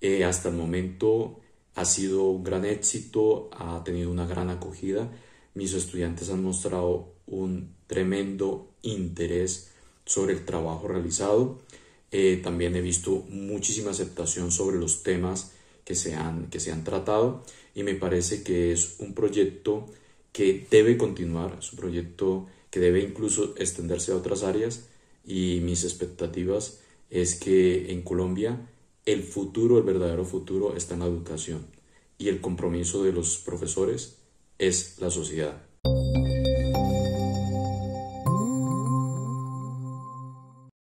Eh, hasta el momento ha sido un gran éxito, ha tenido una gran acogida. Mis estudiantes han mostrado un tremendo interés sobre el trabajo realizado. Eh, también he visto muchísima aceptación sobre los temas que se, han, que se han tratado y me parece que es un proyecto que debe continuar, es un proyecto que debe incluso extenderse a otras áreas y mis expectativas es que en Colombia el futuro, el verdadero futuro está en la educación y el compromiso de los profesores es la sociedad.